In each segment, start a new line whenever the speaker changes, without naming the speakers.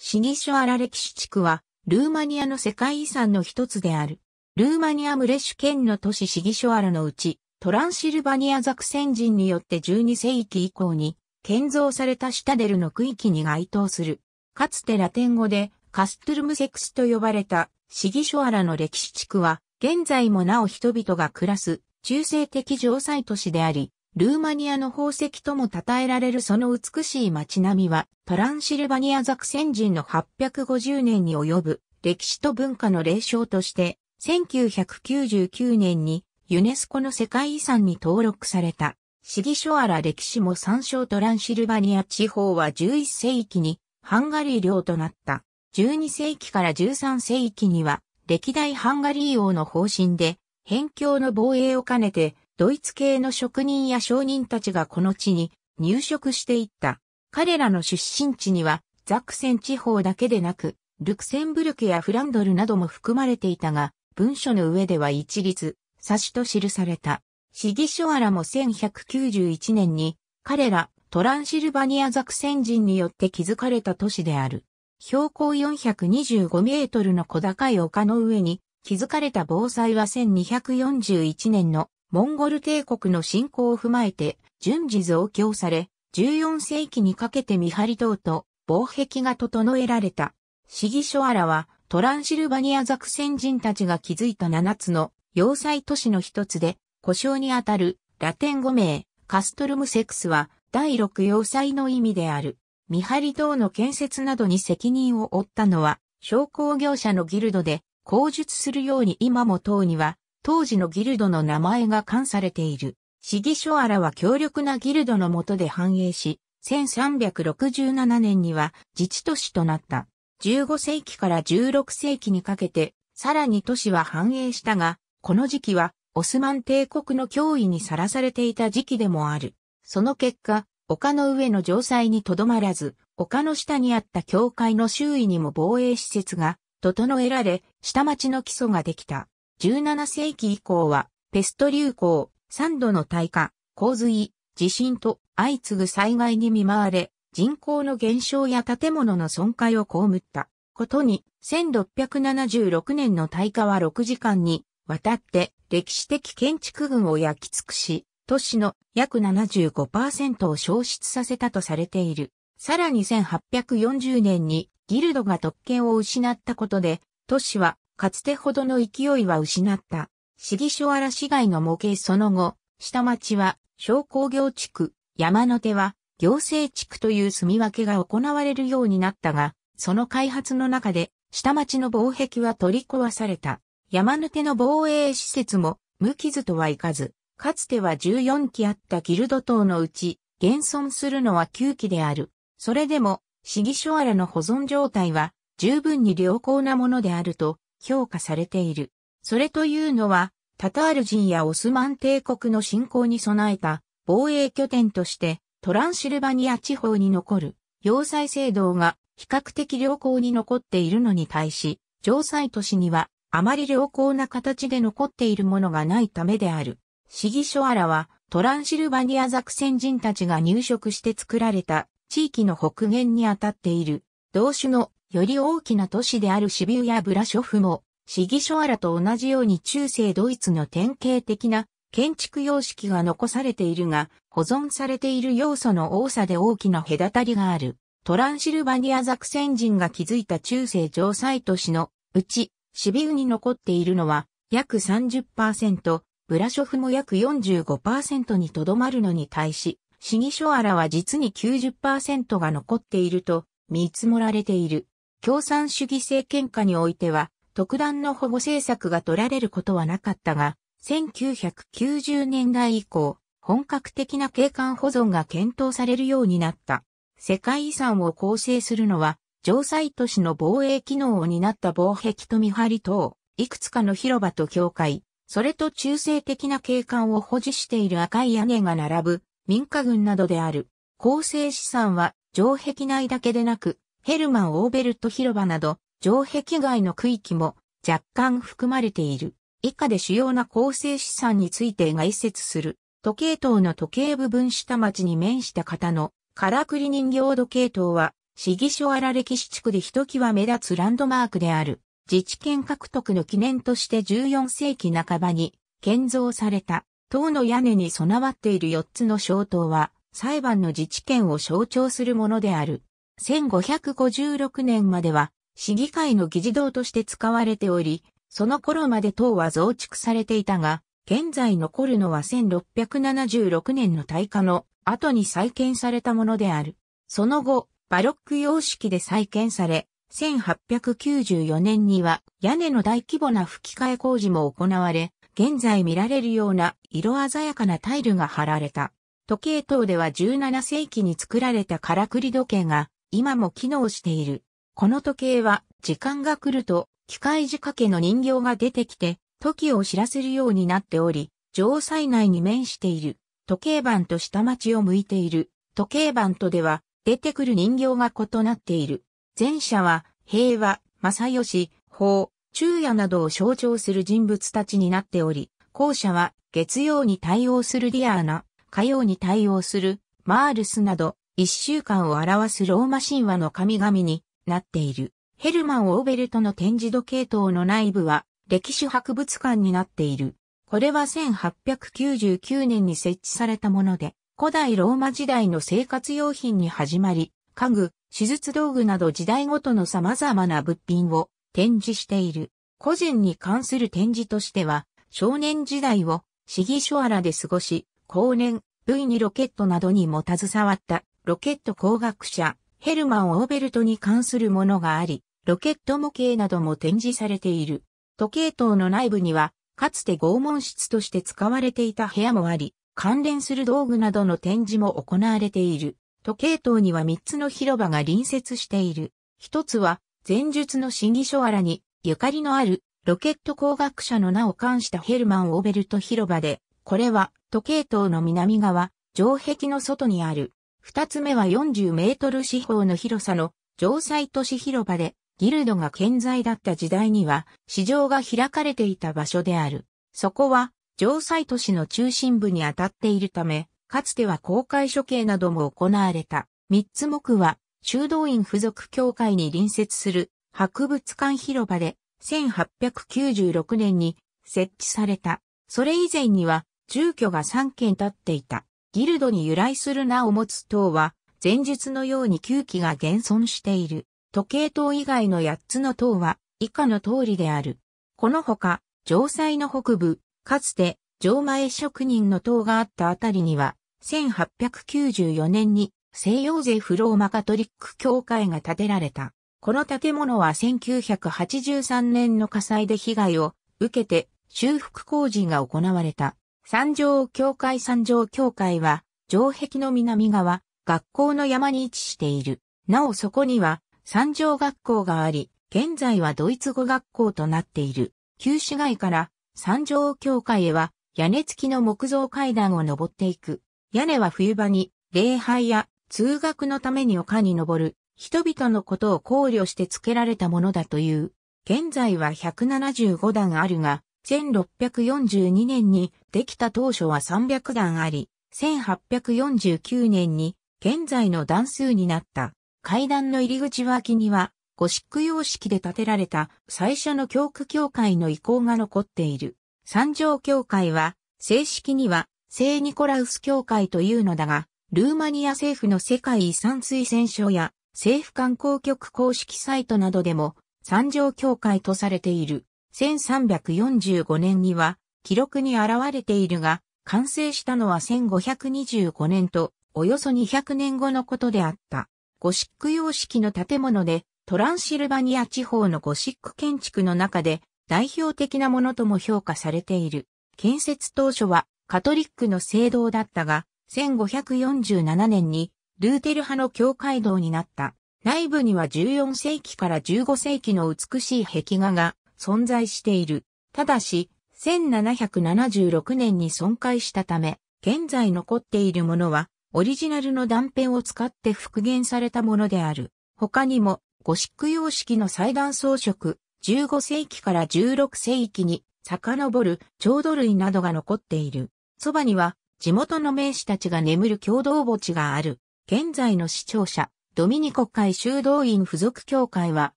シギシュアラ歴史地区は、ルーマニアの世界遺産の一つである。ルーマニアムレシュ県の都市シギショアラのうち、トランシルバニアザクセン人によって12世紀以降に建造されたシタデルの区域に該当する。かつてラテン語でカストゥルムセクスと呼ばれたシギショアラの歴史地区は現在もなお人々が暮らす中性的城塞都市であり、ルーマニアの宝石とも称えられるその美しい街並みは、トランシルバニアザクセン人の850年に及ぶ歴史と文化の霊障として、1999年にユネスコの世界遺産に登録された。シギショアラ歴史も参照トランシルバニア地方は11世紀にハンガリー領となった。12世紀から13世紀には歴代ハンガリー王の方針で、辺境の防衛を兼ねてドイツ系の職人や商人たちがこの地に入植していった。彼らの出身地にはザクセン地方だけでなく、ルクセンブルクやフランドルなども含まれていたが、文書の上では一律、冊子と記された。シギショアラも1191年に、彼ら、トランシルバニアザクセン人によって築かれた都市である。標高425メートルの小高い丘の上に、築かれた防災は1241年のモンゴル帝国の侵攻を踏まえて、順次増強され、14世紀にかけて見張り塔と防壁が整えられた。市議所アラはトランシルバニアザクセン人たちが築いた7つの要塞都市の一つで、故障にあたるラテン語名カストルムセクスは第6要塞の意味である。見張り塔の建設などに責任を負ったのは商工業者のギルドで口述するように今も塔には当時のギルドの名前が冠されている。市議所荒は強力なギルドの下で繁栄し、1367年には自治都市となった。15世紀から16世紀にかけて、さらに都市は繁栄したが、この時期はオスマン帝国の脅威にさらされていた時期でもある。その結果、丘の上の城塞にとどまらず、丘の下にあった教会の周囲にも防衛施設が整えられ、下町の基礎ができた。17世紀以降は、ペスト流行、3度の耐火、洪水、地震と相次ぐ災害に見舞われ、人口の減少や建物の損壊を被ったことに、1676年の大火は6時間にわたって歴史的建築群を焼き尽くし、都市の約75%を消失させたとされている。さらに1840年にギルドが特権を失ったことで、都市はかつてほどの勢いは失った。市議所荒市街の模型その後、下町は商工業地区、山の手は行政地区という住み分けが行われるようになったが、その開発の中で下町の防壁は取り壊された。山手の防衛施設も無傷とはいかず、かつては14基あったギルド島のうち、現存するのは9基である。それでも、市議所荒の保存状態は十分に良好なものであると、評価されている。それというのは、タタール人やオスマン帝国の侵攻に備えた防衛拠点としてトランシルバニア地方に残る要塞制度が比較的良好に残っているのに対し、城塞都市にはあまり良好な形で残っているものがないためである。市議所らはトランシルバニア作戦人たちが入植して作られた地域の北限にあたっている同種のより大きな都市であるシビウやブラショフも、シギショアラと同じように中世ドイツの典型的な建築様式が残されているが、保存されている要素の多さで大きな隔たりがある。トランシルバニアザクセン人が築いた中世城塞都市のうち、シビウに残っているのは約30%、ブラショフも約45%にとどまるのに対し、シギショアラは実に90%が残っていると見積もられている。共産主義政権下においては、特段の保護政策が取られることはなかったが、1990年代以降、本格的な景観保存が検討されるようになった。世界遺産を構成するのは、城西都市の防衛機能を担った防壁と見張り等、いくつかの広場と境界、それと中性的な景観を保持している赤い屋根が並ぶ民家群などである。構成資産は城壁内だけでなく、ヘルマン・オーベルト広場など、城壁外の区域も若干含まれている。以下で主要な構成資産について概説する。時計塔の時計部分下町に面した方のカラクリ人形時計塔は、市議所荒歴史地区で一際目立つランドマークである。自治権獲得の記念として14世紀半ばに建造された。塔の屋根に備わっている4つの小塔は、裁判の自治権を象徴するものである。1556年までは市議会の議事堂として使われており、その頃まで塔は増築されていたが、現在残るのは1676年の大火の後に再建されたものである。その後、バロック様式で再建され、1894年には屋根の大規模な吹き替え工事も行われ、現在見られるような色鮮やかなタイルが貼られた。時計塔では17世紀に作られたからくり時計が今も機能している。この時計は、時間が来ると、機械仕掛けの人形が出てきて、時を知らせるようになっており、城塞内に面している。時計盤と下町を向いている。時計盤とでは、出てくる人形が異なっている。前者は、平和、正義、法、昼夜などを象徴する人物たちになっており、後者は、月曜に対応するディアーナ、火曜に対応する、マールスなど、一週間を表すローマ神話の神々になっている。ヘルマン・オーベルトの展示時計塔の内部は歴史博物館になっている。これは1899年に設置されたもので、古代ローマ時代の生活用品に始まり、家具、手術道具など時代ごとの様々な物品を展示している。個人に関する展示としては、少年時代を市議所原で過ごし、後年、V にロケットなどにも携わったロケット工学者、ヘルマン・オーベルトに関するものがあり、ロケット模型なども展示されている。時計塔の内部には、かつて拷問室として使われていた部屋もあり、関連する道具などの展示も行われている。時計塔には3つの広場が隣接している。一つは、前述の審議書あらに、ゆかりのある、ロケット工学者の名を冠したヘルマン・オーベルト広場で、これは、時計塔の南側、城壁の外にある、二つ目は40メートル四方の広さの城塞都市広場でギルドが健在だった時代には市場が開かれていた場所である。そこは城塞都市の中心部にあたっているため、かつては公開処刑なども行われた。三つ目は修道院附属協会に隣接する博物館広場で1896年に設置された。それ以前には住居が3軒建っていた。ギルドに由来する名を持つ塔は、前述のように9基が現存している。時計塔以外の8つの塔は、以下の通りである。このほか、城西の北部、かつて、城前職人の塔があったあたりには、1894年に西洋勢フローマカトリック教会が建てられた。この建物は1983年の火災で被害を受けて修復工事が行われた。三条教会三条教会は、城壁の南側、学校の山に位置している。なおそこには、三条学校があり、現在はドイツ語学校となっている。旧市街から三条教会へは、屋根付きの木造階段を登っていく。屋根は冬場に、礼拝や通学のために丘に登る、人々のことを考慮して付けられたものだという。現在は175段あるが、1642年にできた当初は300段あり、1849年に現在の段数になった。階段の入り口脇には、ゴシック様式で建てられた最初の教区教会の遺構が残っている。三条教会は、正式には聖ニコラウス教会というのだが、ルーマニア政府の世界遺産推薦書や政府観光局公式サイトなどでも三条教会とされている。1345年には記録に現れているが、完成したのは1525年と、およそ200年後のことであった。ゴシック様式の建物で、トランシルバニア地方のゴシック建築の中で代表的なものとも評価されている。建設当初はカトリックの聖堂だったが、1547年にルーテル派の教会堂になった。内部には14世紀から15世紀の美しい壁画が存在している。ただし、1776年に損壊したため、現在残っているものは、オリジナルの断片を使って復元されたものである。他にも、ゴシック様式の祭壇装飾、15世紀から16世紀に遡る調土類などが残っている。そばには、地元の名士たちが眠る共同墓地がある。現在の視聴者、ドミニコ会修道院附属協会は、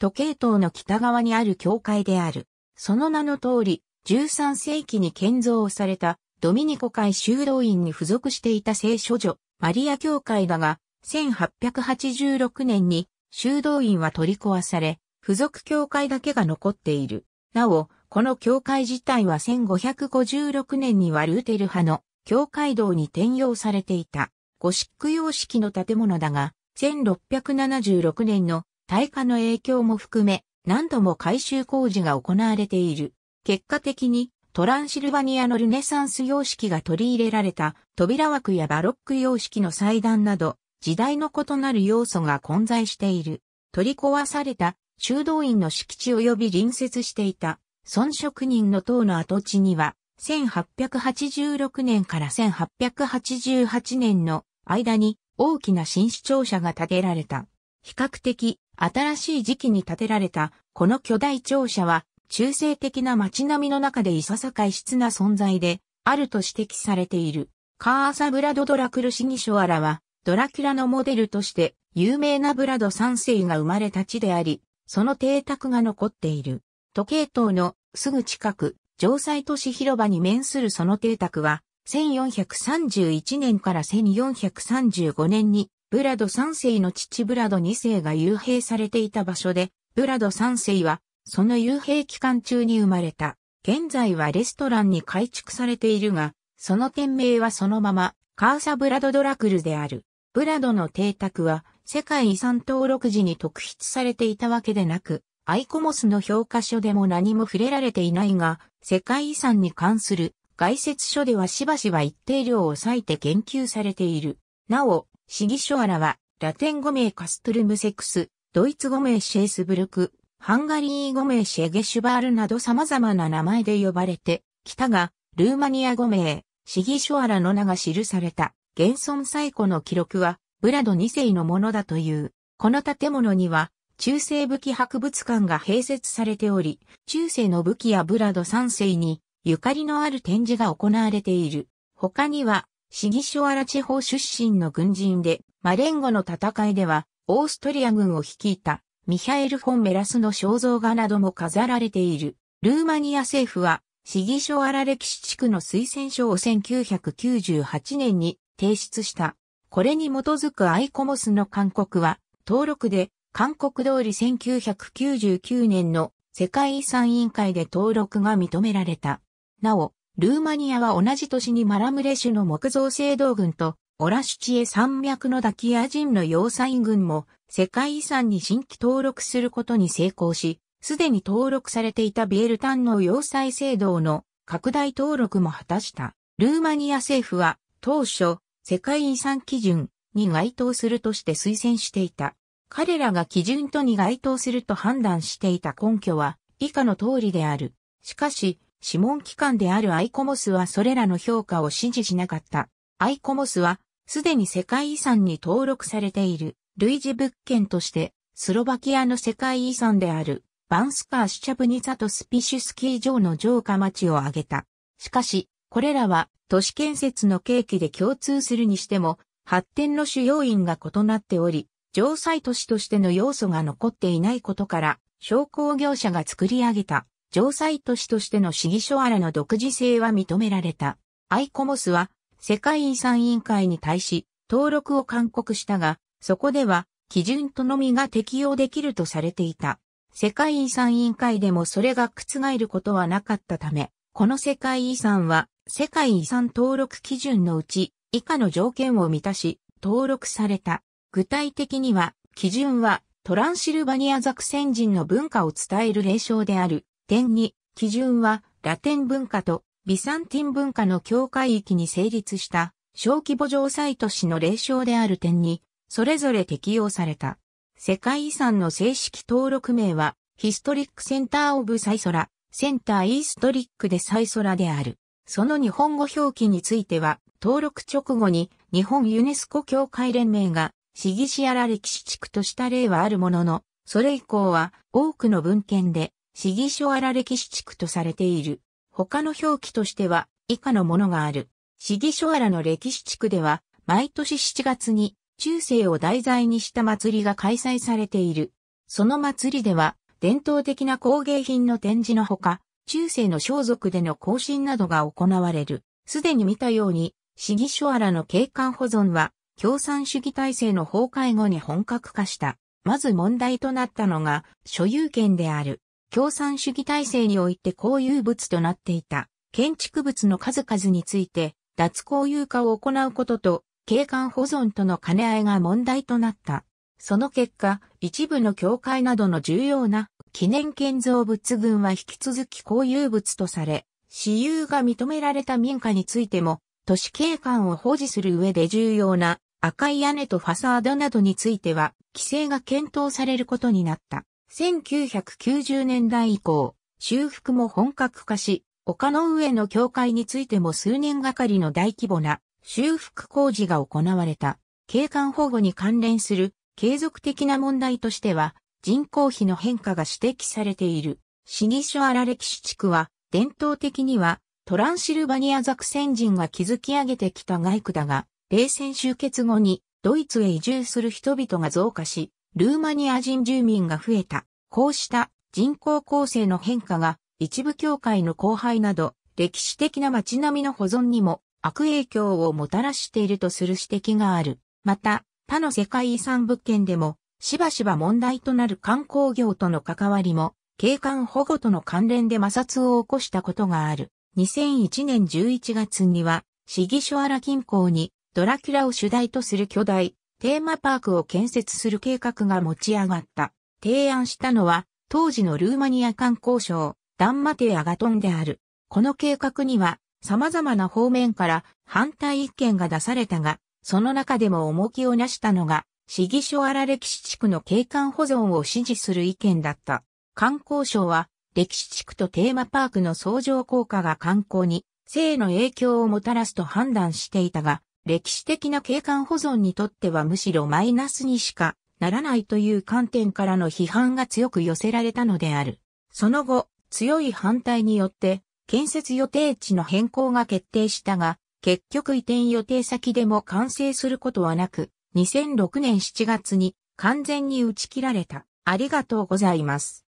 時計塔の北側にある教会である。その名の通り、13世紀に建造されたドミニコ会修道院に付属していた聖書女、マリア教会だが、1886年に修道院は取り壊され、付属教会だけが残っている。なお、この教会自体は1556年にはルーテル派の教会堂に転用されていたゴシック様式の建物だが、1676年の耐火の影響も含め、何度も改修工事が行われている。結果的に、トランシルバニアのルネサンス様式が取り入れられた扉枠やバロック様式の祭壇など、時代の異なる要素が混在している。取り壊された修道院の敷地及び隣接していた、村職人の塔の跡地には、1886年から1888年の間に大きな新市庁舎が建てられた。比較的新しい時期に建てられたこの巨大庁舎は中性的な街並みの中でいささか異質な存在であると指摘されている。カーサブラド・ドラクルシギショアラはドラキュラのモデルとして有名なブラド3世が生まれた地であり、その邸宅が残っている。時計塔のすぐ近く、城塞都市広場に面するその邸宅は、1431年から1435年にブラド3世の父ブラド2世が幽閉されていた場所で、ブラド3世は、その幽閉期間中に生まれた。現在はレストランに改築されているが、その店名はそのまま、カーサブラドドラクルである。ブラドの邸宅は、世界遺産登録時に特筆されていたわけでなく、アイコモスの評価書でも何も触れられていないが、世界遺産に関する概説書ではしばしば一定量を割いて言及されている。なお、シギショアラは、ラテン語名カストルムセクス、ドイツ語名シェースブルク、ハンガリー語名シェゲシュバールなど様々な名前で呼ばれて、きたが、ルーマニア語名、シギショアラの名が記された、現存最古の記録は、ブラド2世のものだという。この建物には、中世武器博物館が併設されており、中世の武器やブラド3世に、ゆかりのある展示が行われている。他には、シギショアラ地方出身の軍人で、マレンゴの戦いでは、オーストリア軍を率いた、ミハエル・フォン・メラスの肖像画なども飾られている。ルーマニア政府は、シギショアラ歴史地区の推薦書を1998年に提出した。これに基づくアイコモスの勧告は、登録で、勧告通り1999年の世界遺産委員会で登録が認められた。なお、ルーマニアは同じ年にマラムレシュの木造聖堂群と、オラシュチエ山脈のダキア人の要塞群も、世界遺産に新規登録することに成功し、すでに登録されていたビエルタンの要塞聖堂の拡大登録も果たした。ルーマニア政府は、当初、世界遺産基準に該当するとして推薦していた。彼らが基準とに該当すると判断していた根拠は、以下の通りである。しかし、諮問機関であるアイコモスはそれらの評価を支持しなかった。アイコモスは、すでに世界遺産に登録されている、類似物件として、スロバキアの世界遺産である、バンスカーシチャブニザとスピシュスキー城の城下町を挙げた。しかし、これらは都市建設の契機で共通するにしても、発展の主要因が異なっており、城塞都市としての要素が残っていないことから、商工業者が作り上げた城塞都市としての市議所荒の独自性は認められた。アイコモスは世界遺産委員会に対し登録を勧告したが、そこでは基準とのみが適用できるとされていた。世界遺産委員会でもそれが覆ることはなかったため、この世界遺産は世界遺産登録基準のうち以下の条件を満たし登録された。具体的には基準はトランシルバニアザクセン人の文化を伝える霊障である点に、基準はラテン文化とビサンティン文化の境界域に成立した小規模城塞都市の霊障である点に、それぞれ適用された。世界遺産の正式登録名は、ヒストリックセンターオブサイソラ、センターイーストリックでサイソラである。その日本語表記については、登録直後に日本ユネスコ協会連盟が、シギシアラ歴史地区とした例はあるものの、それ以降は多くの文献で市議所荒歴史地区とされている。他の表記としては以下のものがある。市議所荒の歴史地区では、毎年7月に中世を題材にした祭りが開催されている。その祭りでは、伝統的な工芸品の展示のほか、中世の装束での行進などが行われる。すでに見たように、市議所荒の景観保存は、共産主義体制の崩壊後に本格化した。まず問題となったのが、所有権である。共産主義体制において公有物となっていた建築物の数々について脱公有化を行うことと景観保存との兼ね合いが問題となった。その結果、一部の教会などの重要な記念建造物群は引き続き公有物とされ、私有が認められた民家についても、都市景観を保持する上で重要な赤い屋根とファサードなどについては、規制が検討されることになった。1990年代以降、修復も本格化し、丘の上の教会についても数年がかりの大規模な修復工事が行われた。景観保護に関連する継続的な問題としては、人口比の変化が指摘されている。シニショアラ歴史地区は、伝統的には、トランシルバニアザクセン人が築き上げてきた外区だが、冷戦終結後に、ドイツへ移住する人々が増加し、ルーマニア人住民が増えた。こうした人口構成の変化が一部教会の荒廃など歴史的な街並みの保存にも悪影響をもたらしているとする指摘がある。また、他の世界遺産物件でもしばしば問題となる観光業との関わりも景観保護との関連で摩擦を起こしたことがある。2001年11月には市議所荒近郊にドラキュラを主題とする巨大テーマパークを建設する計画が持ち上がった。提案したのは、当時のルーマニア観光省、ダンマテアガトンである。この計画には、様々な方面から反対意見が出されたが、その中でも重きをなしたのが、市議所荒歴史地区の景観保存を支持する意見だった。観光省は、歴史地区とテーマパークの相乗効果が観光に、性の影響をもたらすと判断していたが、歴史的な景観保存にとってはむしろマイナスにしかならないという観点からの批判が強く寄せられたのである。その後、強い反対によって、建設予定地の変更が決定したが、結局移転予定先でも完成することはなく、2006年7月に完全に打ち切られた。ありがとうございます。